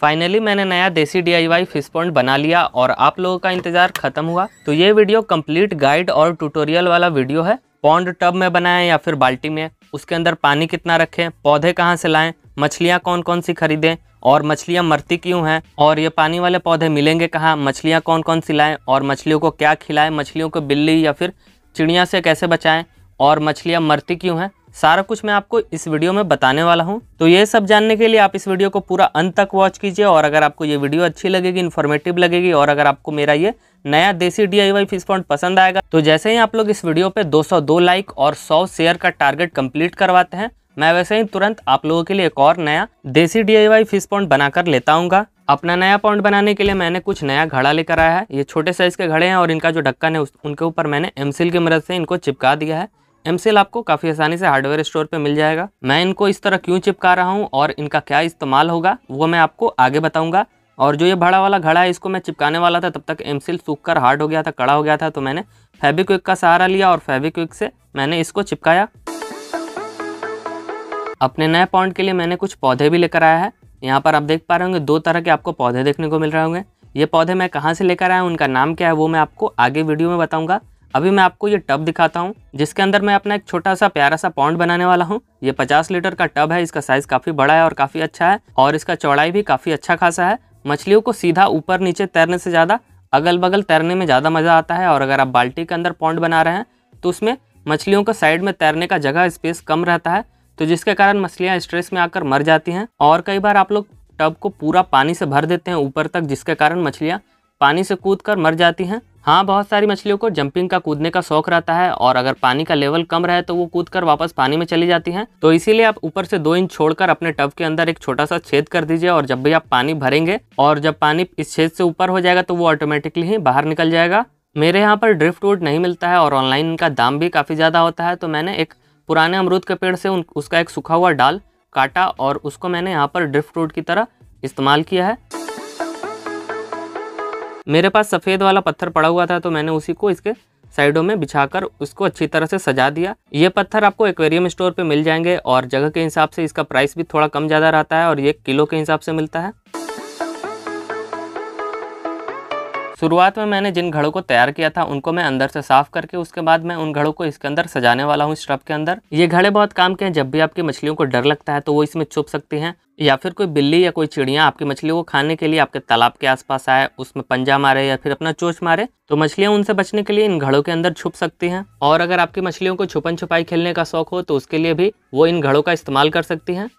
finally मैंने नया देसी डी आई फिस पॉइंट बना लिया और आप लोगों का इंतजार खत्म हुआ तो ये वीडियो कंप्लीट गाइड और ट्यूटोरियल वाला वीडियो है पॉन्ड टब में बनाएं या फिर बाल्टी में उसके अंदर पानी कितना रखें पौधे कहाँ से लाएं मछलियाँ कौन कौन सी खरीदें और मछलियाँ मरती क्यों हैं और ये पानी वाले पौधे मिलेंगे कहाँ मछलियाँ कौन कौन सी लाएं और मछलियों को क्या खिलाएं मछलियों को बिल्ली या फिर चिड़िया से कैसे बचाएं और मछलियाँ मरती क्यों हैं सारा कुछ मैं आपको इस वीडियो में बताने वाला हूँ तो ये सब जानने के लिए आप इस वीडियो को पूरा अंत तक वॉच कीजिए और अगर आपको ये वीडियो अच्छी लगेगी इन्फॉर्मेटिव लगेगी और अगर आपको मेरा ये नया देसी डी आई फिश पॉन्ड पसंद आएगा तो जैसे ही आप लोग इस वीडियो पे 202 लाइक और 100 शेयर का टारगेट कंप्लीट करवाते हैं मैं वैसे ही तुरंत आप लोगों के लिए एक और नया देसी डी आई फिश पॉन्ड बनाकर लेता हूँ अपना नया पॉइंट बनाने के लिए मैंने कुछ नया घड़ा लेकर आया है ये छोटे साइज के घड़े हैं और इनका जो ढक्कन है उनके ऊपर मैंने एमसिल की मदद से इनको चिपका दिया है एम आपको काफ़ी आसानी से हार्डवेयर स्टोर पे मिल जाएगा मैं इनको इस तरह क्यों चिपका रहा हूँ और इनका क्या इस्तेमाल होगा वो मैं आपको आगे बताऊँगा और जो ये भड़ा वाला घड़ा है इसको मैं चिपकाने वाला था तब तक एम सील हार्ड हो गया था कड़ा हो गया था तो मैंने फेबिक्विक का सहारा लिया और फेबिक्विक से मैंने इसको चिपकाया अपने नए पॉइंट के लिए मैंने कुछ पौधे भी लेकर आया है यहाँ पर आप देख पा रहे होंगे दो तरह के आपको पौधे देखने को मिल रहे होंगे ये पौधे मैं कहाँ से लेकर आया हूँ उनका नाम क्या है वो मैं आपको आगे वीडियो में बताऊँगा अभी मैं आपको ये टब दिखाता हूँ जिसके अंदर मैं अपना एक छोटा सा प्यारा सा पॉन्ड बनाने वाला हूँ ये 50 लीटर का टब है इसका साइज काफी बड़ा है और काफी अच्छा है और इसका चौड़ाई भी काफी अच्छा खासा है मछलियों को सीधा ऊपर नीचे तैरने से ज़्यादा अगल बगल तैरने में ज़्यादा मज़ा आता है और अगर आप बाल्टी के अंदर पॉन्ड बना रहे हैं तो उसमें मछलियों को साइड में तैरने का जगह स्पेस कम रहता है तो जिसके कारण मछलियाँ स्ट्रेस में आकर मर जाती हैं और कई बार आप लोग टब को पूरा पानी से भर देते हैं ऊपर तक जिसके कारण मछलियाँ पानी से कूद कर मर जाती हैं हाँ बहुत सारी मछलियों को जंपिंग का कूदने का शौक रहता है और अगर पानी का लेवल कम रहे तो वो कूद कर वापस पानी में चली जाती हैं तो इसीलिए आप ऊपर से दो इंच छोड़कर अपने टब के अंदर एक छोटा सा छेद कर दीजिए और जब भी आप पानी भरेंगे और जब पानी इस छेद से ऊपर हो जाएगा तो वो ऑटोमेटिकली ही बाहर निकल जाएगा मेरे यहाँ पर ड्रिफ्ट वुड नहीं मिलता है और ऑनलाइन इनका दाम भी काफ़ी ज़्यादा होता है तो मैंने एक पुराने अमरूद के पेड़ से उसका एक सूखा हुआ डाल काटा और उसको मैंने यहाँ पर ड्रिफ्ट वुड की तरह इस्तेमाल किया है मेरे पास सफ़ेद वाला पत्थर पड़ा हुआ था तो मैंने उसी को इसके साइडों में बिछाकर उसको अच्छी तरह से सजा दिया ये पत्थर आपको एक्वेरियम स्टोर पे मिल जाएंगे और जगह के हिसाब से इसका प्राइस भी थोड़ा कम ज़्यादा रहता है और ये किलो के हिसाब से मिलता है शुरुआत में मैंने जिन घड़ों को तैयार किया था उनको मैं अंदर से साफ करके उसके बाद मैं उन घड़ों को इसके अंदर सजाने वाला हूँ स्ट्रब के अंदर ये घड़े बहुत काम के हैं जब भी आपकी मछलियों को डर लगता है तो वो इसमें छुप सकती हैं या फिर कोई बिल्ली या कोई चिड़िया आपकी मछलियों को खाने के लिए आपके तालाब के आसपास आए उसमें पंजा मारे या फिर अपना चोच मारे तो मछलियाँ उनसे बचने के लिए इन घड़ों के अंदर छुप सकती हैं और अगर आपकी मछलियों को छुपन छुपाई खेलने का शौक हो तो उसके लिए भी वो इन घड़ों का इस्तेमाल कर सकती हैं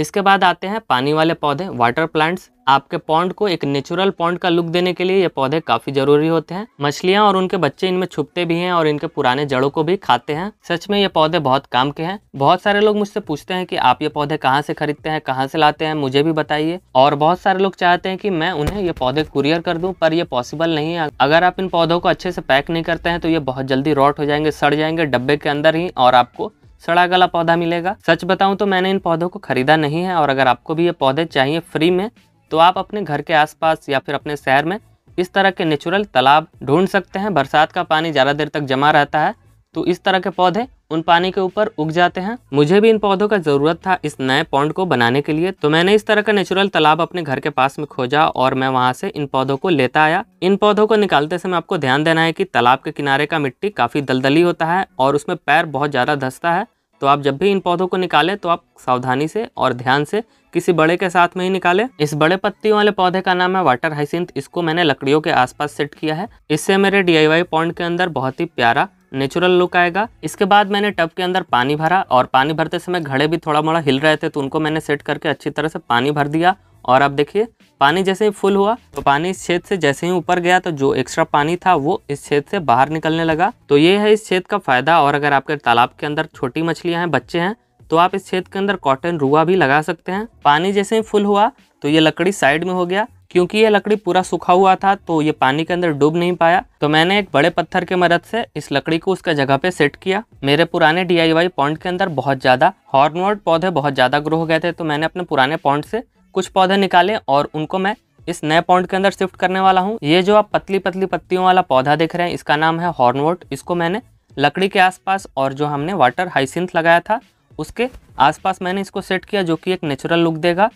इसके बाद आते हैं पानी वाले पौधे वाटर प्लांट्स आपके पौंड को एक नेचुरल पौंड का लुक देने के लिए ये पौधे काफी जरूरी होते हैं मछलियाँ और उनके बच्चे इनमें छुपते भी हैं और इनके पुराने जड़ों को भी खाते हैं सच में ये पौधे बहुत काम के हैं बहुत सारे लोग मुझसे पूछते हैं कि आप ये पौधे कहाँ से खरीदते हैं कहाँ से लाते हैं मुझे भी बताइए और बहुत सारे लोग चाहते हैं कि मैं उन्हें ये पौधे कुरियर कर दूँ पर यह पॉसिबल नहीं है अगर आप इन पौधों को अच्छे से पैक नहीं करते हैं तो ये बहुत जल्दी रॉट हो जाएंगे सड़ जाएंगे डब्बे के अंदर ही और आपको सड़ा गला पौधा मिलेगा सच बताऊं तो मैंने इन पौधों को खरीदा नहीं है और अगर आपको भी ये पौधे चाहिए फ्री में तो आप अपने घर के आसपास या फिर अपने शहर में इस तरह के नेचुरल तालाब ढूंढ सकते हैं बरसात का पानी ज़्यादा देर तक जमा रहता है तो इस तरह के पौधे उन पानी के ऊपर उग जाते हैं मुझे भी इन पौधों का ज़रूरत था इस नए पौंड को बनाने के लिए तो मैंने इस तरह का नेचुरल तालाब अपने घर के पास में खोजा और मैं वहाँ से इन पौधों को लेता आया इन पौधों को निकालते समय आपको ध्यान देना है कि तालाब के किनारे का मिट्टी काफ़ी दलदली होता है और उसमें पैर बहुत ज़्यादा धसता है तो आप जब भी इन पौधों को निकालें तो आप सावधानी से और ध्यान से किसी बड़े के साथ में ही निकालें इस बड़े पत्तियों वाले पौधे का नाम है वाटर हाइसिंथ इसको मैंने लकड़ियों के आसपास सेट किया है इससे मेरे डी पॉइंट के अंदर बहुत ही प्यारा नेचुरल लुक आएगा इसके बाद मैंने टब के अंदर पानी भरा और पानी भरते समय घड़े भी थोड़ा मोड़ा हिल रहे थे तो उनको मैंने सेट करके अच्छी तरह से पानी भर दिया और आप देखिए पानी जैसे ही फुल हुआ तो पानी इस छेद से जैसे ही ऊपर गया तो जो एक्स्ट्रा पानी था वो इस छेद से बाहर निकलने लगा तो ये है इस छेद का फायदा और अगर आपके तालाब के अंदर छोटी मछलियां हैं बच्चे हैं तो आप इस छेद के अंदर कॉटन रुआ भी लगा सकते हैं पानी जैसे ही फुल हुआ तो ये लकड़ी साइड में हो गया क्योंकि ये लकड़ी पूरा सूखा हुआ था तो ये पानी के अंदर डूब नहीं पाया तो मैंने एक बड़े पत्थर के मदद से इस लकड़ी को उसका जगह पे सेट किया मेरे पुराने डी आई पॉन्ड के अंदर बहुत ज़्यादा हॉर्नवर्ड पौधे बहुत ज़्यादा ग्रो हो गए थे तो मैंने अपने पुराने पॉइंट से कुछ पौधे निकाले और उनको मैं इस नए पॉइंट के अंदर शिफ्ट करने वाला हूँ ये जो आप पतली पतली पत्तियों वाला पौधा देख रहे हैं इसका नाम है हॉर्नवोट इसको मैंने लकड़ी के आसपास और जो हमने वाटर हाइसिंथ लगाया था उसके आसपास मैंने इसको सेट किया जो कि एक नेचुरल लुक देगा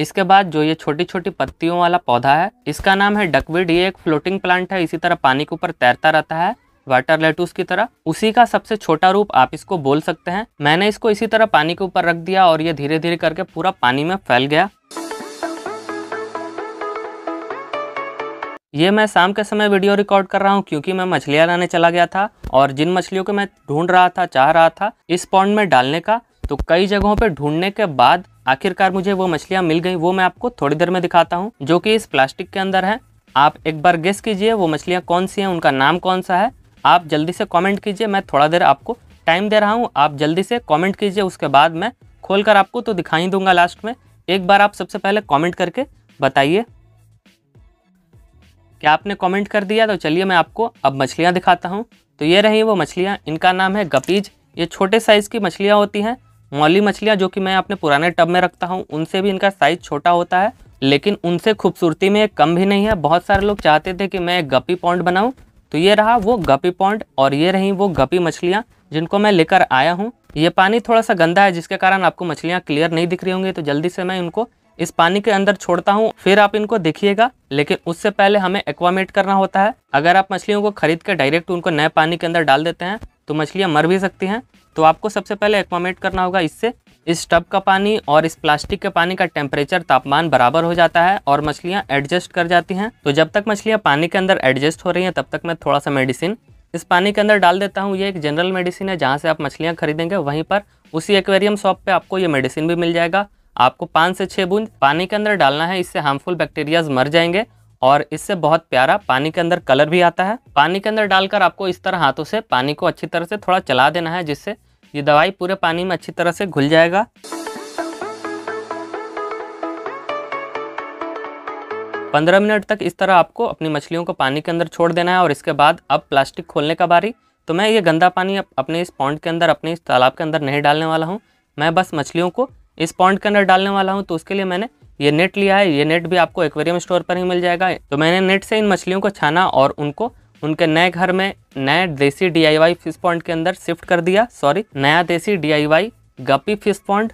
इसके बाद जो ये छोटी छोटी पत्तियों वाला पौधा है इसका नाम है डकविड ये एक फ्लोटिंग प्लांट है इसी तरह पानी के ऊपर तैरता रहता है वाटर लेटूस की तरह उसी का सबसे छोटा रूप आप इसको बोल सकते हैं मैंने इसको इसी तरह पानी के ऊपर रख दिया और ये धीरे धीरे करके पूरा पानी में फैल गया ये मैं शाम के समय वीडियो रिकॉर्ड कर रहा हूँ क्योंकि मैं मछलियाँ लाने चला गया था और जिन मछलियों को मैं ढूंढ रहा था चाह रहा था इस पॉन्ड में डालने का तो कई जगहों पर ढूंढने के बाद आखिरकार मुझे वो मछलियाँ मिल गई वो मैं आपको थोड़ी देर में दिखाता हूँ जो कि इस प्लास्टिक के अंदर है आप एक बार गेस कीजिए वो मछलियाँ कौन सी हैं उनका नाम कौन सा है आप जल्दी से कमेंट कीजिए मैं थोड़ा देर आपको टाइम दे रहा हूँ आप जल्दी से कमेंट कीजिए उसके बाद मैं खोल कर आपको तो दिखाई दूंगा लास्ट में एक बार आप सबसे पहले कमेंट करके बताइए क्या आपने कमेंट कर दिया तो चलिए मैं आपको अब मछलियाँ दिखाता हूँ तो ये रही वो मछलियाँ इनका नाम है गपीज ये छोटे साइज़ की मछलियाँ होती हैं मौली मछलियाँ जो कि मैं अपने पुराने टब में रखता हूँ उनसे भी इनका साइज़ छोटा होता है लेकिन उनसे खूबसूरती में कम भी नहीं है बहुत सारे लोग चाहते थे कि मैं एक गप्पी पॉन्ड बनाऊँ तो ये रहा वो गपी पॉइंट और ये रही वो गपी मछलियाँ जिनको मैं लेकर आया हूँ ये पानी थोड़ा सा गंदा है जिसके कारण आपको मछलियाँ क्लियर नहीं दिख रही होंगी तो जल्दी से मैं इनको इस पानी के अंदर छोड़ता हूँ फिर आप इनको देखिएगा लेकिन उससे पहले हमें एक्वामेट करना होता है अगर आप मछलियों को खरीद के डायरेक्ट उनको नए पानी के अंदर डाल देते हैं तो मछलियाँ मर भी सकती हैं तो आपको सबसे पहले एक्वामेट करना होगा इससे इस टब का पानी और इस प्लास्टिक के पानी का टेम्परेचर तापमान बराबर हो जाता है और मछलियाँ एडजस्ट कर जाती हैं तो जब तक मछलियाँ पानी के अंदर एडजस्ट हो रही हैं तब तक मैं थोड़ा सा मेडिसिन इस पानी के अंदर डाल देता हूँ ये एक जनरल मेडिसिन है जहाँ से आप मछलियाँ खरीदेंगे वहीं पर उसी एक्वेरियम शॉप पर आपको ये मेडिसिन भी मिल जाएगा आपको पाँच से छः बूंद पानी के अंदर डालना है इससे हार्मफुल बैक्टीरियाज मर जाएंगे और इससे बहुत प्यारा पानी के अंदर कलर भी आता है पानी के अंदर डालकर आपको इस तरह हाथों से पानी को अच्छी तरह से थोड़ा चला देना है जिससे ये दवाई पूरे पानी में अच्छी तरह से घुल जाएगा पंद्रह मिनट तक इस तरह आपको अपनी मछलियों को पानी के अंदर छोड़ देना है और इसके बाद अब प्लास्टिक खोलने का बारी तो मैं ये गंदा पानी अपने इस पॉन्ड के अंदर अपने इस तालाब के अंदर नहीं डालने वाला हूँ मैं बस मछलियों को इस पॉन्ड के अंदर डालने वाला हूँ तो उसके लिए मैंने ये नेट लिया है ये नेट भी आपको एक्वेरियम स्टोर पर ही मिल जाएगा तो मैंने नेट से इन मछलियों को छाना और उनको उनके नए घर में नए देसी डीआईवाई फिश पॉइंट के अंदर शिफ्ट कर दिया सॉरी नया देसी डीआईवाई गप्पी फिश पॉइंट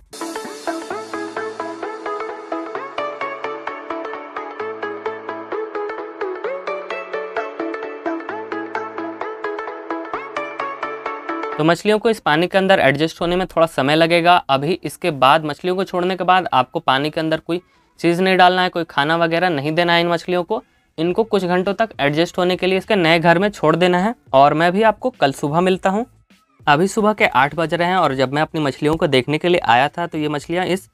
तो मछलियों को इस पानी के अंदर एडजस्ट होने में थोड़ा समय लगेगा अभी इसके बाद मछलियों को छोड़ने के बाद आपको पानी के अंदर कोई चीज़ नहीं डालना है कोई खाना वगैरह नहीं देना है इन मछलियों को इनको कुछ घंटों तक एडजस्ट होने के लिए इसके नए घर में छोड़ देना है और मैं भी आपको कल सुबह मिलता हूँ अभी सुबह के आठ बज रहे हैं और जब मैं अपनी मछलियों को देखने के लिए आया था तो ये मछलियाँ इस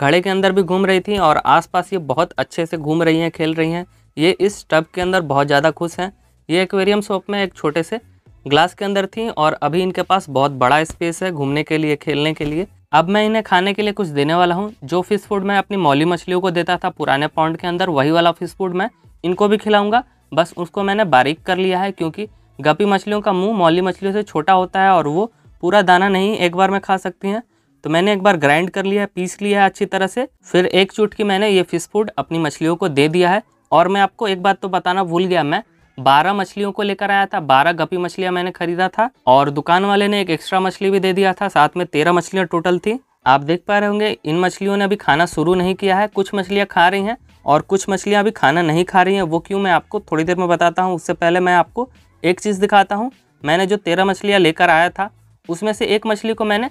घड़े के अंदर भी घूम रही थी और आसपास ये बहुत अच्छे से घूम रही हैं खेल रही हैं ये इस टब के अंदर बहुत ज़्यादा खुश हैं ये एक्वेरियम शॉप में एक छोटे से ग्लास के अंदर थी और अभी इनके पास बहुत बड़ा स्पेस है घूमने के लिए खेलने के लिए अब मैं इन्हें खाने के लिए कुछ देने वाला हूँ जो फिश फूड मैं अपनी मौली मछलियों को देता था पुराने पॉन्ड के अंदर वही वाला फिश फूड मैं इनको भी खिलाऊंगा बस उसको मैंने बारीक कर लिया है क्योंकि गपी मछलियों का मुंह मौली मछलियों से छोटा होता है और वो पूरा दाना नहीं एक बार में खा सकती हैं तो मैंने एक बार ग्राइंड कर लिया है पीस लिया है अच्छी तरह से फिर एक चुटकी मैंने ये फिश फूड अपनी मछलियों को दे दिया है और मैं आपको एक बात तो बताना भूल गया मैं बारह मछलियों को लेकर आया था बारह गपी मछलियाँ मैंने खरीदा था और दुकान वाले ने एक एक्स्ट्रा मछली भी दे दिया था साथ में तेरह मछलियाँ टोटल थी आप देख पा रहे होंगे इन मछलियों ने अभी खाना शुरू नहीं किया है कुछ मछलियाँ खा रही हैं और कुछ मछलियाँ अभी खाना नहीं खा रही हैं वो क्यों मैं आपको थोड़ी देर में बताता हूँ उससे पहले मैं आपको एक चीज़ दिखाता हूँ मैंने जो तेरह मछलियाँ लेकर आया था उसमें से एक मछली को मैंने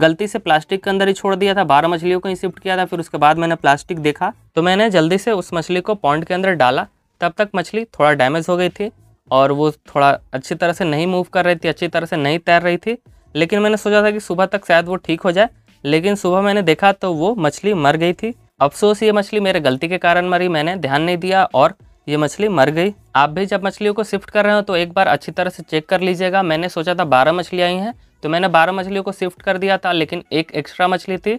गलती से प्लास्टिक के अंदर ही छोड़ दिया था बारह मछलियों को ही शिफ्ट किया था फिर उसके बाद मैंने प्लास्टिक देखा तो मैंने जल्दी से उस मछली को पॉन्ड के अंदर डाला तब तक मछली थोड़ा डैमेज हो गई थी और वो थोड़ा अच्छी तरह से नहीं मूव कर रही थी अच्छी तरह से नहीं तैर रही थी लेकिन मैंने सोचा था कि सुबह तक शायद वो ठीक हो जाए लेकिन सुबह मैंने देखा तो वो मछली मर गई थी अफसोस ये मछली मेरे गलती के कारण मरी मैंने ध्यान नहीं दिया और ये मछली मर गई आप भी जब मछलियों को शिफ्ट कर रहे हो तो एक बार अच्छी तरह से चेक कर लीजिएगा मैंने सोचा था बारह मछलियाँ आई हैं तो मैंने बारह मछलियों को शिफ्ट कर दिया था लेकिन एक एक्स्ट्रा मछली थी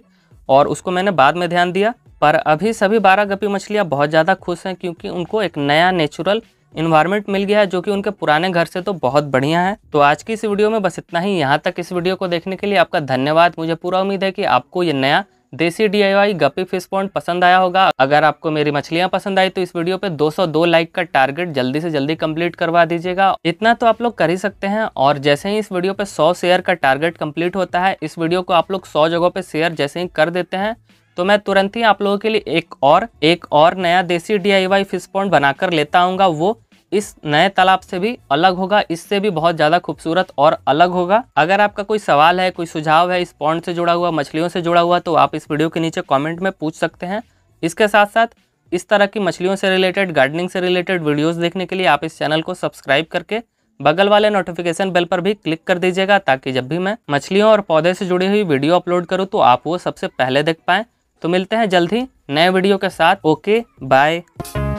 और उसको मैंने बाद में ध्यान दिया पर अभी सभी बारह गपी मछलियाँ बहुत ज़्यादा खुश हैं क्योंकि उनको एक नया नेचुरल इन्वायरमेंट मिल गया है जो कि उनके पुराने घर से तो बहुत बढ़िया है तो आज की इस वीडियो में बस इतना ही यहाँ तक इस वीडियो को देखने के लिए आपका धन्यवाद मुझे पूरा उम्मीद है कि आपको ये नया देसी डी गपी फिश पॉइंट पसंद आया होगा अगर आपको मेरी मछलियाँ पसंद आई तो इस वीडियो पे 202 लाइक का टारगेट जल्दी से जल्दी कंप्लीट करवा दीजिएगा इतना तो आप लोग कर ही सकते हैं और जैसे ही इस वीडियो पे 100 शेयर का टारगेट कंप्लीट होता है इस वीडियो को आप लोग 100 जगहों पे शेयर जैसे ही कर देते हैं तो मैं तुरंत ही आप लोगों के लिए एक और एक और नया देसी D I Y fish point बनाकर लेता आऊंगा वो इस नए तालाब से भी अलग होगा इससे भी बहुत ज़्यादा खूबसूरत और अलग होगा अगर आपका कोई सवाल है कोई सुझाव है इस पॉन्ड से जुड़ा हुआ मछलियों से जुड़ा हुआ तो आप इस वीडियो के नीचे कॉमेंट में पूछ सकते हैं इसके साथ साथ इस तरह की मछलियों से रिलेटेड गार्डनिंग से रिलेटेड वीडियोस देखने के लिए आप इस चैनल को सब्सक्राइब करके बगल वाले नोटिफिकेशन बेल पर भी क्लिक कर दीजिएगा ताकि जब भी मैं मछलियों और पौधे से जुड़ी हुई वीडियो अपलोड करूँ तो आप वो सबसे पहले देख पाएं तो मिलते हैं जल्द ही नए वीडियो के साथ ओके बाय